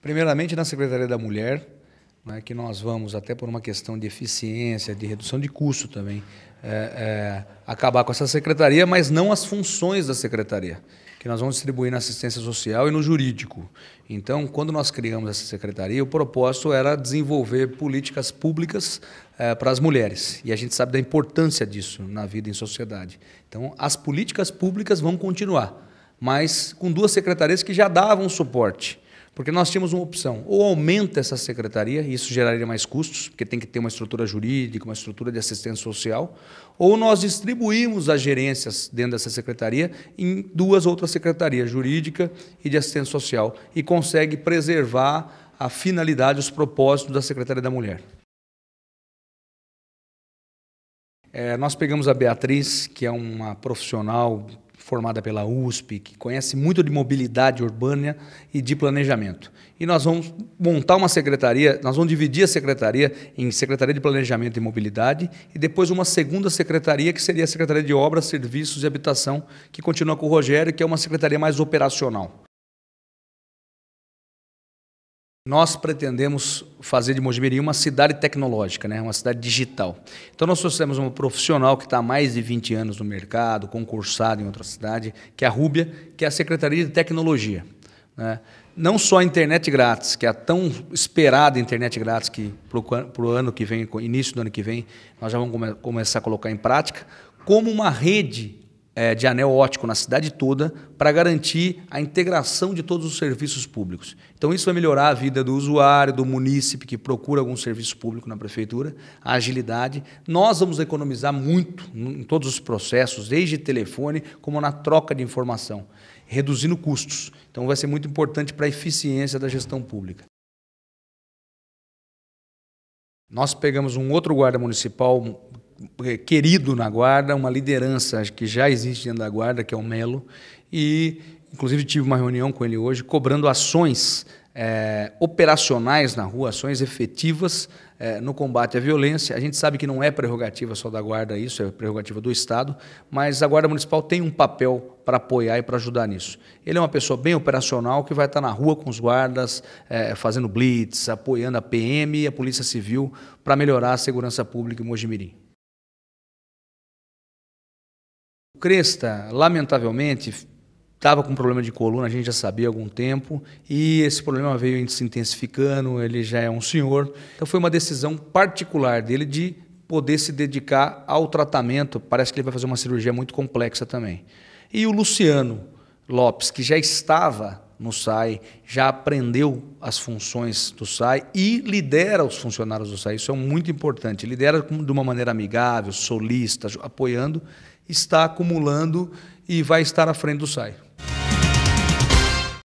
Primeiramente, na Secretaria da Mulher, né, que nós vamos, até por uma questão de eficiência, de redução de custo também, é, é, acabar com essa secretaria, mas não as funções da secretaria, que nós vamos distribuir na assistência social e no jurídico. Então, quando nós criamos essa secretaria, o propósito era desenvolver políticas públicas é, para as mulheres. E a gente sabe da importância disso na vida em sociedade. Então, as políticas públicas vão continuar, mas com duas secretarias que já davam suporte. Porque nós tínhamos uma opção: ou aumenta essa secretaria, e isso geraria mais custos, porque tem que ter uma estrutura jurídica, uma estrutura de assistência social, ou nós distribuímos as gerências dentro dessa secretaria em duas outras secretarias, jurídica e de assistência social, e consegue preservar a finalidade, os propósitos da Secretaria da Mulher. É, nós pegamos a Beatriz, que é uma profissional formada pela USP, que conhece muito de mobilidade urbana e de planejamento. E nós vamos montar uma secretaria, nós vamos dividir a secretaria em Secretaria de Planejamento e Mobilidade e depois uma segunda secretaria, que seria a Secretaria de Obras, Serviços e Habitação, que continua com o Rogério, que é uma secretaria mais operacional. Nós pretendemos fazer de Mojimirim uma cidade tecnológica, né? uma cidade digital. Então, nós trouxemos uma profissional que está há mais de 20 anos no mercado, concursada em outra cidade, que é a Rúbia, que é a Secretaria de Tecnologia. Né? Não só a internet grátis, que é a tão esperada internet grátis, que para o ano que vem, início do ano que vem, nós já vamos come começar a colocar em prática, como uma rede é, de anel ótico na cidade toda para garantir a integração de todos os serviços públicos. Então, isso vai melhorar a vida do usuário, do munícipe que procura algum serviço público na prefeitura, a agilidade. Nós vamos economizar muito em todos os processos, desde telefone como na troca de informação, reduzindo custos. Então, vai ser muito importante para a eficiência da gestão pública. Nós pegamos um outro guarda municipal é, querido na guarda, uma liderança que já existe dentro da guarda, que é o Melo, e inclusive tive uma reunião com ele hoje, cobrando ações é, operacionais na rua, ações efetivas é, no combate à violência. A gente sabe que não é prerrogativa só da Guarda isso, é prerrogativa do Estado, mas a Guarda Municipal tem um papel para apoiar e para ajudar nisso. Ele é uma pessoa bem operacional que vai estar na rua com os guardas, é, fazendo blitz, apoiando a PM e a Polícia Civil para melhorar a segurança pública em Mojimirim. O Cresta, lamentavelmente, estava com problema de coluna, a gente já sabia há algum tempo, e esse problema veio se intensificando, ele já é um senhor. Então foi uma decisão particular dele de poder se dedicar ao tratamento. Parece que ele vai fazer uma cirurgia muito complexa também. E o Luciano Lopes, que já estava no SAI, já aprendeu as funções do SAI e lidera os funcionários do SAI. Isso é muito importante. Lidera de uma maneira amigável, solista, apoiando, está acumulando e vai estar à frente do SAI.